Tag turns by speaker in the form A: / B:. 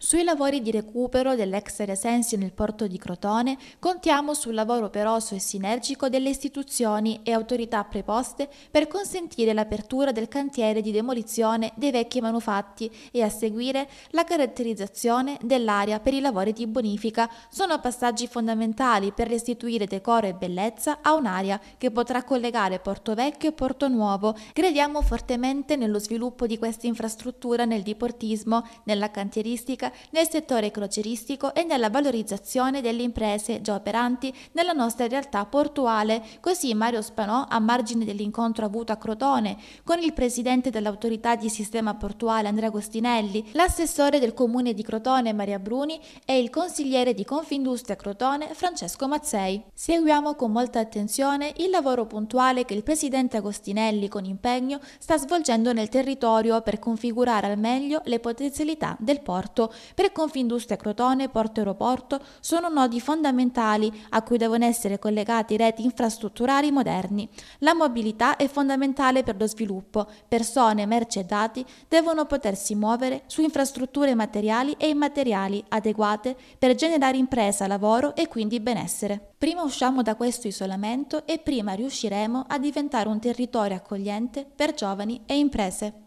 A: Sui lavori di recupero dell'ex Resensi nel porto di Crotone contiamo sul lavoro operoso e sinergico delle istituzioni e autorità preposte per consentire l'apertura del cantiere di demolizione dei vecchi manufatti e a seguire la caratterizzazione dell'area per i lavori di bonifica sono passaggi fondamentali per restituire decoro e bellezza a un'area che potrà collegare Porto Vecchio e Porto Nuovo. Crediamo fortemente nello sviluppo di questa infrastruttura nel diportismo, nella cantieristica nel settore croceristico e nella valorizzazione delle imprese già operanti nella nostra realtà portuale. Così Mario Spanò, a margine dell'incontro avuto a Crotone con il presidente dell'autorità di sistema portuale Andrea Agostinelli, l'assessore del comune di Crotone Maria Bruni e il consigliere di Confindustria Crotone Francesco Mazzei. Seguiamo con molta attenzione il lavoro puntuale che il presidente Agostinelli con impegno sta svolgendo nel territorio per configurare al meglio le potenzialità del porto, per Confindustria Crotone Porto Aeroporto sono nodi fondamentali a cui devono essere collegati reti infrastrutturali moderni. La mobilità è fondamentale per lo sviluppo, persone, merci e dati devono potersi muovere su infrastrutture materiali e immateriali adeguate per generare impresa, lavoro e quindi benessere. Prima usciamo da questo isolamento e prima riusciremo a diventare un territorio accogliente per giovani e imprese.